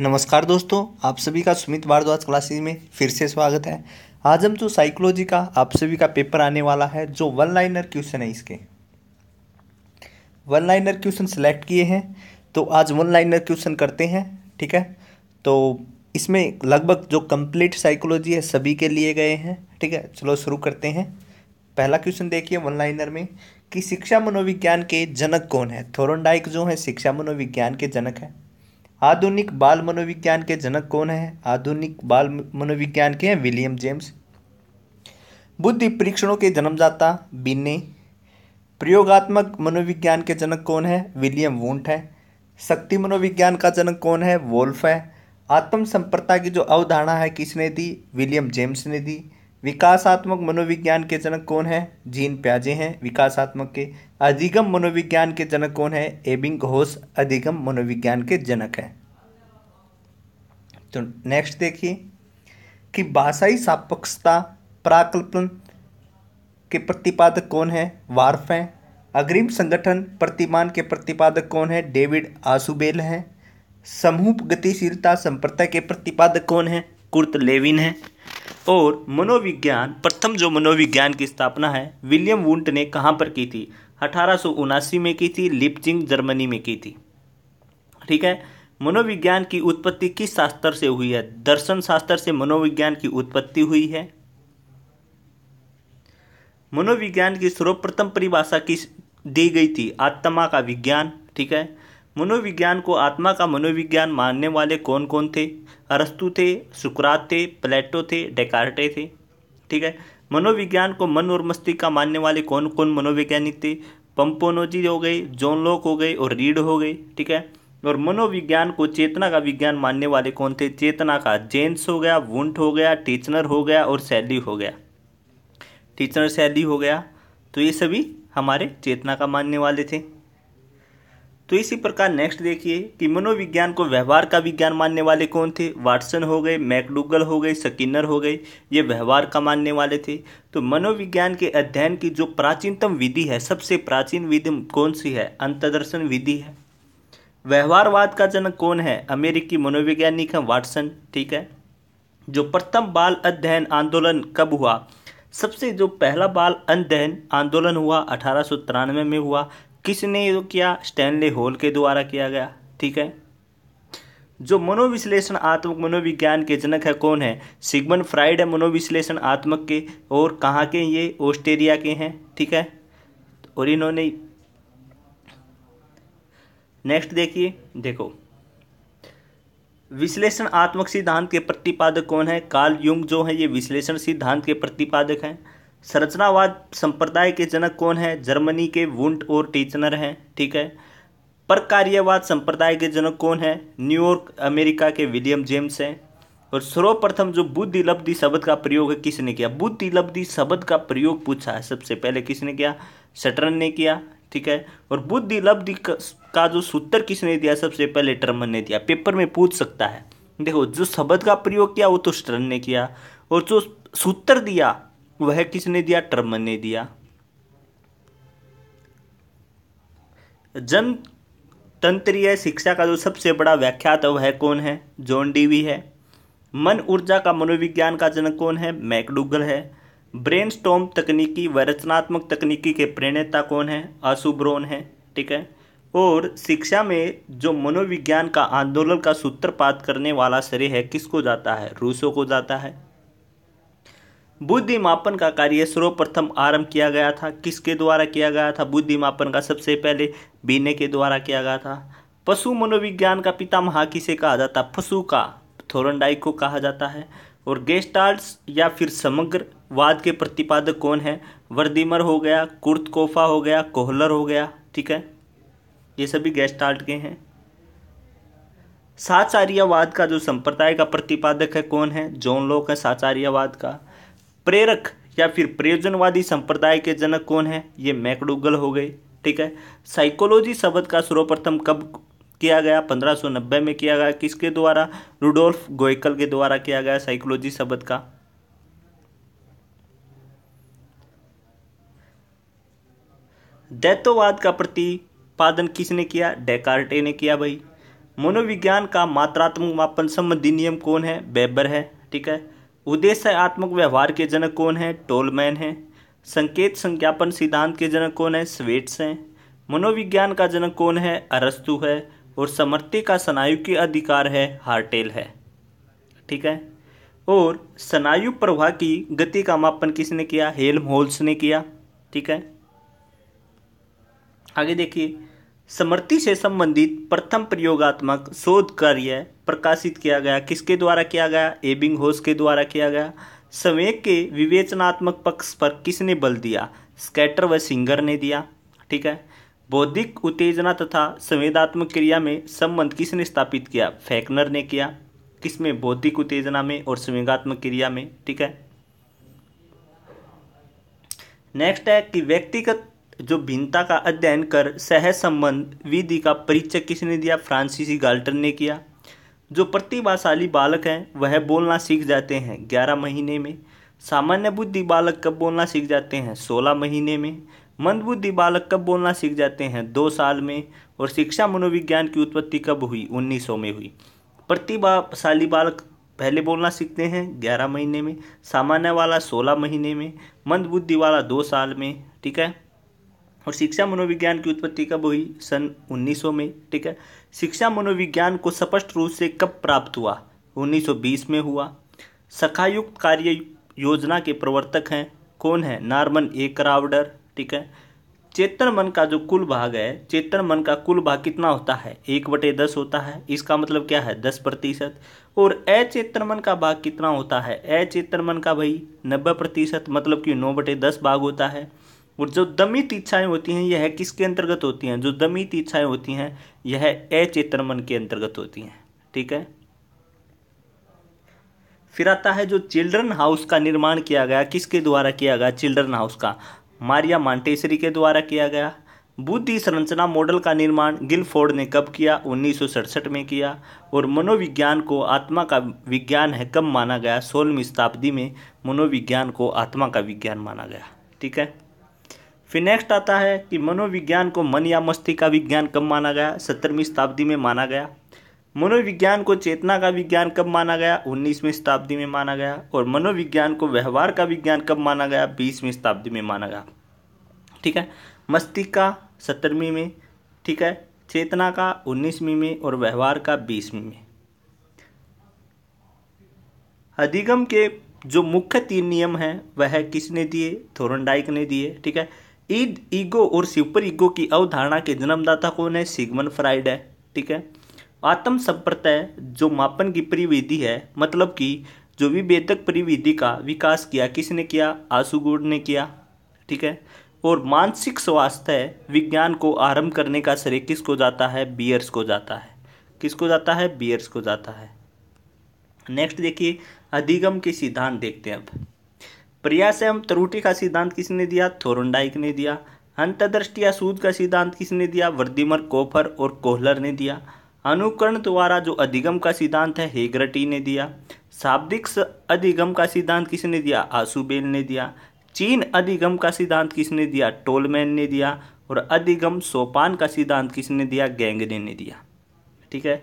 नमस्कार दोस्तों आप सभी का सुमित भारद्वाज क्लासेज में फिर से स्वागत है आज हम जो साइकोलॉजी का आप सभी का पेपर आने वाला है जो वन लाइनर क्वेश्चन है इसके वन लाइनर क्वेश्चन सेलेक्ट किए हैं तो आज वन लाइनर क्वेश्चन करते हैं ठीक है तो इसमें लगभग जो कंप्लीट साइकोलॉजी है सभी के लिए गए हैं ठीक है चलो शुरू करते हैं पहला क्वेश्चन देखिए वन लाइनर में कि शिक्षा मनोविज्ञान के जनक कौन है थोरनडाइक जो है शिक्षा मनोविज्ञान के जनक है आधुनिक बाल मनोविज्ञान के जनक कौन है आधुनिक बाल मनोविज्ञान के हैं विलियम जेम्स बुद्धि परीक्षणों के जन्मदाता बिन्ने प्रयोगात्मक मनोविज्ञान के जनक कौन है विलियम वूंट है शक्ति मनोविज्ञान का जनक कौन है वोल्फ है आत्म संप्रता की जो अवधारणा है किसने दी विलियम जेम्स ने दी विकासात्मक मनोविज्ञान के जनक कौन है जीन प्याजे हैं विकासात्मक के अधिगम मनोविज्ञान के जनक कौन है एबिंग होस अधिगम मनोविज्ञान के जनक हैं तो नेक्स्ट देखिए कि भाषाई सापक्षता प्राकल्पन के प्रतिपादक कौन है वार्फ हैं अग्रिम संगठन प्रतिमान के प्रतिपादक कौन है डेविड आसुबेल हैं समूह गतिशीलता संप्रदाय के प्रतिपादक कौन है कुर्त लेविन है और मनोविज्ञान प्रथम जो मनोविज्ञान की स्थापना है विलियम वुंट ने कहाँ पर की थी अठारह में की थी लिपचिंग जर्मनी में की थी ठीक है मनोविज्ञान की उत्पत्ति किस शास्त्र से हुई है दर्शन शास्त्र से मनोविज्ञान की उत्पत्ति हुई है मनोविज्ञान की सर्वप्रथम परिभाषा किस दी गई थी आत्मा का विज्ञान ठीक है मनोविज्ञान को आत्मा का मनोविज्ञान मानने वाले कौन कौन थे अरस्तु थे सुकरात थे प्लेटो थे डेकार्टे थे ठीक है मनोविज्ञान को मन और मस्तिष्क का मानने वाले कौन कौन मनोवैज्ञानिक थे पंपोनोजी हो गए जोनलोक हो गए और रीड हो गए ठीक है और मनोविज्ञान को चेतना का विज्ञान मानने वाले कौन थे चेतना का जेन्स हो गया वुंट हो गया टीचनर हो गया और सैली हो गया टीचनर सैली हो गया तो ये सभी हमारे चेतना का मानने वाले थे तो इसी प्रकार नेक्स्ट देखिए कि मनोविज्ञान को व्यवहार का विज्ञान मानने वाले कौन थे वाटसन हो गए मैकडूगल हो गए सकिनर हो गए ये व्यवहार का मानने वाले थे तो मनोविज्ञान के अध्ययन की जो प्राचीनतम विधि है सबसे प्राचीन विधि कौन सी है अंतदर्शन विधि है व्यवहारवाद का जनक कौन है अमेरिकी मनोवैज्ञानिक है वाटसन ठीक है जो प्रथम बाल अध्ययन आंदोलन कब हुआ सबसे जो पहला बाल अध्ययन आंदोलन हुआ अठारह में हुआ किसने जो किया स्टैनले होल के द्वारा किया गया ठीक है जो मनोविश्लेषण आत्मक मनोविज्ञान के जनक है कौन है सिगमन फ्राइड है मनोविश्लेषण आत्मक के और कहाँ के ये ऑस्ट्रेलिया के हैं ठीक है और इन्होंने नेक्स्ट देखिए देखो विश्लेषणात्मक सिद्धांत के प्रतिपादक कौन है काल युग जो है ये विश्लेषण सिद्धांत के प्रतिपादक हैं संरचनावाद संप्रदाय के जनक कौन है जर्मनी के वुंट और टीचनर हैं ठीक है पर कार्यवाद संप्रदाय के जनक कौन है न्यूयॉर्क अमेरिका के विलियम जेम्स हैं और सर्वप्रथम जो बुद्धि लब्धि शब्द का प्रयोग है किसने किया बुद्धि लब्धि शब्द का प्रयोग पूछा है सबसे पहले किसने किया शटरन ने किया ठीक है और बुद्धि लब्धि का जो सूत्र किसने दिया सबसे पहले टर्मन ने दिया पेपर में पूछ सकता है देखो जो शब्द का प्रयोग किया वो तो स्टर्न ने किया और जो सूत्र दिया वह किसने दिया टर्मन ने दिया जनतंत्रीय शिक्षा का जो सबसे बड़ा व्याख्यात है वह कौन है जॉन डीवी है मन ऊर्जा का मनोविज्ञान का जनक कौन है मैकडूगल है ब्रेन स्टोम तकनीकी व रचनात्मक तकनीकी के प्रणेता कौन है आशुब्रोन है ठीक है और शिक्षा में जो मनोविज्ञान का आंदोलन का सूत्रपात करने वाला श्रेय है किसको जाता है रूसो को जाता है बुद्धि मापन का कार्य सर्वप्रथम आरंभ किया गया था किसके द्वारा किया गया था बुद्धि मापन का सबसे पहले बीने के द्वारा किया गया था पशु मनोविज्ञान का महा किसे कहा जाता पशु का थोरनडाइक को कहा जाता है और गेस्टाल्स या फिर समग्र वाद के प्रतिपादक कौन है वर्दिमर हो गया कुर्तकोफा हो गया कोहलर हो गया ठीक है ये सभी गेस्ट आर्ट के हैं साचार्यवाद का जो संप्रदाय का प्रतिपादक है कौन है जॉन लोक है साचार्यवाद का प्रेरक या फिर प्रयोजनवादी संप्रदाय के जनक कौन है ये मैकडूगल हो गए ठीक है साइकोलॉजी शब्द का सर्वप्रथम कब किया गया 1590 में किया गया किसके द्वारा रूडोल्फ गोयकल के द्वारा किया गया साइकोलॉजी शब्द का दैत्ववाद का प्रति उत्पादन किसने किया डेकार्टे ने किया भाई मनोविज्ञान का मात्रात्मक मापन संबंधी नियम कौन है बेबर है ठीक है आत्मक व्यवहार के जनक कौन है टोलमैन है संकेत संज्ञापन सिद्धांत के जनक कौन है स्वेट्स हैं मनोविज्ञान का जनक कौन है अरस्तु है और समर्थ्य का स्नायु के अधिकार है हार्टेल है ठीक है और स्नायु प्रवाह की गति का मापन किसने किया हेल्म होल्स ने किया ठीक है आगे देखिए समृति से संबंधित प्रथम प्रयोगात्मक शोध कार्य प्रकाशित किया गया किसके द्वारा किया गया एबिंग होस के द्वारा किया गया समय के विवेचनात्मक पक्ष पर किसने बल दिया स्कैटर व सिंगर ने दिया ठीक है बौद्धिक उत्तेजना तथा संवेदात्मक क्रिया में संबंध किसने स्थापित किया फैकनर ने किया किसमें बौद्धिक उत्तेजना में और संवेगात्मक क्रिया में ठीक है नेक्स्ट है कि व्यक्तिगत जो भिन्नता का अध्ययन कर सहसंबंध विधि का परिचय किसने दिया फ्रांसीसी गाल्टन ने किया जो प्रतिभाशाली बालक हैं वह बोलना सीख जाते हैं ग्यारह महीने में सामान्य बुद्धि बालक कब बोलना सीख जाते हैं सोलह महीने में मंदबुद्धि बालक कब बोलना सीख जाते हैं दो साल में और शिक्षा मनोविज्ञान की उत्पत्ति कब हुई उन्नीस में हुई प्रतिभाशाली बालक पहले बोलना सीखते हैं ग्यारह महीने में सामान्य वाला सोलह महीने में मंदबुद्धि वाला दो साल में ठीक है और शिक्षा मनोविज्ञान की उत्पत्ति कब हुई सन 1900 में ठीक है शिक्षा मनोविज्ञान को स्पष्ट रूप से कब प्राप्त हुआ 1920 में हुआ सखायुक्त कार्य योजना के प्रवर्तक हैं कौन है नार्मन ए करावडर ठीक है चेतन मन का जो कुल भाग है चेतन मन का कुल भाग कितना होता है एक बटे दस होता है इसका मतलब क्या है दस प्रतिशत और अचेतन मन का भाग कितना होता है अचेतन मन का भाई नब्बे प्रतिशत मतलब कि नौ बटे दस भाग होता है और जो दमित इच्छाएं होती हैं यह है किसके अंतर्गत होती हैं जो दमित इच्छाएं होती हैं यह अचेतन मन के अंतर्गत होती हैं ठीक है फिर आता है जो चिल्ड्रन हाउस का निर्माण किया गया किसके द्वारा किया गया चिल्ड्रन हाउस का मारिया मांटेसरी के द्वारा किया गया बुद्धि संरचना मॉडल का निर्माण गिलफोर्ड ने कब किया उन्नीस में किया और मनोविज्ञान को आत्मा का विज्ञान है कब माना गया सोलहवीं शताब्दी में मनोविज्ञान को आत्मा का विज्ञान माना गया ठीक है फिर नेक्स्ट आता है कि मनोविज्ञान को मन या मस्ती का विज्ञान कब माना गया सत्तरवीं शताब्दी में माना गया मनोविज्ञान को चेतना का विज्ञान कब माना गया उन्नीसवीं शताब्दी में माना गया और मनोविज्ञान को व्यवहार का विज्ञान कब माना गया बीसवीं शताब्दी में माना गया ठीक है मस्तिष्क का सत्तरवीं में ठीक है चेतना का उन्नीसवीं में और व्यवहार का बीसवीं में अधिगम के जो मुख्य तीन नियम हैं वह किसने दिए थोरनडाइक ने दिए ठीक है ईद ईगो और सुपर ईगो की अवधारणा के जन्मदाता कौन है सिगमन फ्राइड है ठीक है आत्म संप्रतय जो मापन की परिविधि है मतलब कि जो विभेदक परिविधि का विकास किया किसने किया आशुगुण ने किया ठीक है और मानसिक स्वास्थ्य विज्ञान को आरंभ करने का श्रेय किसको जाता है बियर्स को जाता है किसको जाता है बियर्स को जाता है नेक्स्ट देखिए अधिगम के सिद्धांत देखते हैं अब प्रयास एवं त्रुटि का सिद्धांत किसने दिया थोरनडाइक ने दिया अंतर्दृष्टि या सूद का सिद्धांत किसने दिया वर्दिमर कोफर और कोहलर ने दिया अनुकरण द्वारा जो अधिगम का सिद्धांत है हेगरटी ने दिया शाब्दिक अधिगम का सिद्धांत किसने दिया आसुबेल ने दिया चीन अधिगम का सिद्धांत किसने दिया टोलमैन ने दिया और अधिगम सोपान का सिद्धांत किसने दिया गैंगने ने दिया ठीक है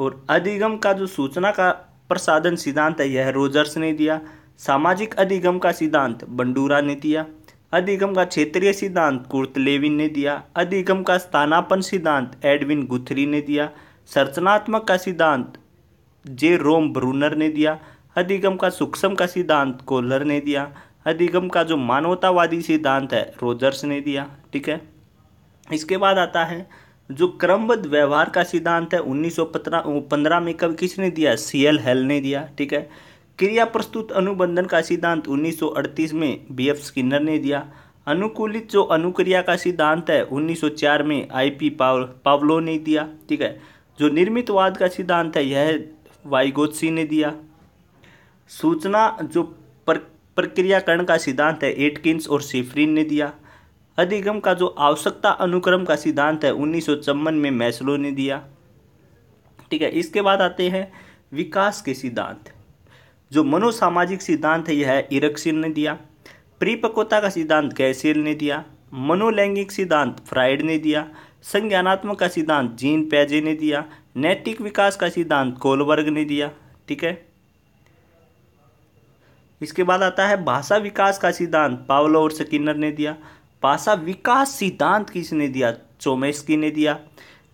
और अधिगम का जो सूचना का प्रसाधन सिद्धांत है यह रोजर्स ने दिया सामाजिक अधिगम का सिद्धांत बंडूरा ने दिया अधिगम का क्षेत्रीय सिद्धांत कुर्त लेविन ने दिया अधिगम का स्थानापन सिद्धांत एडविन गुथरी ने दिया संरचनात्मक का सिद्धांत जे रोम ब्रूनर ने दिया अधिगम का सूक्ष्म का सिद्धांत कोलर ने दिया अधिगम का जो मानवतावादी सिद्धांत है रोजर्स ने दिया ठीक है इसके बाद आता है जो क्रमबद्ध व्यवहार का सिद्धांत है उन्नीस सौ पंद्रह में कब किसने दिया सी एल हेल ने दिया ठीक है क्रिया प्रस्तुत अनुबंधन का सिद्धांत 1938 में बी एफ स्किनर ने दिया अनुकूलित जो अनुक्रिया का सिद्धांत है 1904 में आई पी पाव, पावलो ने दिया ठीक है जो निर्मितवाद का सिद्धांत है यह वाइगोत्सी ने दिया सूचना जो पर, प्रक्रियाकरण का सिद्धांत है एटकिंस और सेफरीन ने दिया अधिगम का जो आवश्यकता अनुक्रम का सिद्धांत है उन्नीस में मैसलो ने दिया ठीक है इसके बाद आते हैं विकास के सिद्धांत जो मनोसामाजिक सिद्धांत है यह इरक्सिल ने दिया परिपक्वता का सिद्धांत गैसेल ने दिया मनोलैंगिक सिद्धांत फ्राइड ने दिया संज्ञानात्मक का सिद्धांत जीन पैजे ने दिया नैतिक विकास का सिद्धांत कोलबर्ग ने दिया ठीक है इसके बाद आता है भाषा विकास का सिद्धांत पावलो और सकिनर ने दिया भाषा विकास सिद्धांत किसने दिया चोमेस्की ने दिया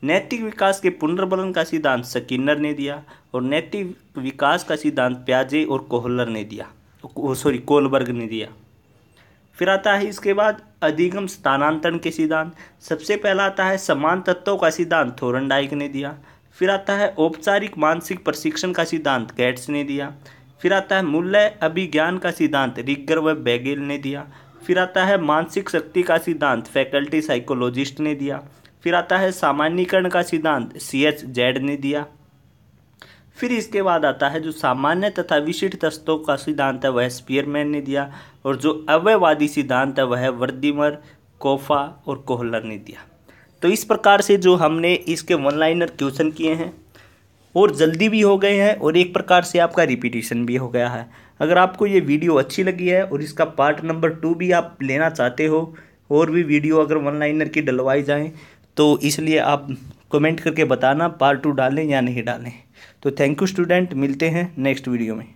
नैतिक विकास के पुनर्बलन का सिद्धांत सकिन्नर ने दिया और नैतिक विकास का सिद्धांत प्याजे और कोहलर ने दिया सॉरी कोलबर्ग ने दिया फिर आता है इसके बाद अधिगम स्थानांतरण के सिद्धांत सबसे पहला आता है समान तत्वों का सिद्धांत थोरनडाइक ने दिया फिर आता है औपचारिक मानसिक प्रशिक्षण का सिद्धांत गैट्स ने दिया फिर आता है मूल्य अभिज्ञान का सिद्धांत रिगर व बैगेल ने दिया फिर आता है मानसिक शक्ति का सिद्धांत फैकल्टी साइकोलॉजिस्ट ने दिया फिर आता है सामान्यकरण का सिद्धांत सी एच जेड ने दिया फिर इसके बाद आता है जो सामान्य तथा विशिष्ट तस्तों का सिद्धांत है वह स्पियरमैन ने दिया और जो अव्यवादी सिद्धांत है वह वर्दिमर कोफा और कोहलर ने दिया तो इस प्रकार से जो हमने इसके वन लाइनर क्वेश्चन किए हैं और जल्दी भी हो गए हैं और एक प्रकार से आपका रिपीटेशन भी हो गया है अगर आपको ये वीडियो अच्छी लगी है और इसका पार्ट नंबर टू भी आप लेना चाहते हो और भी वीडियो अगर वन लाइनर की डलवाई जाएँ तो इसलिए आप कमेंट करके बताना पार्ट टू डालें या नहीं डालें तो थैंक यू स्टूडेंट मिलते हैं नेक्स्ट वीडियो में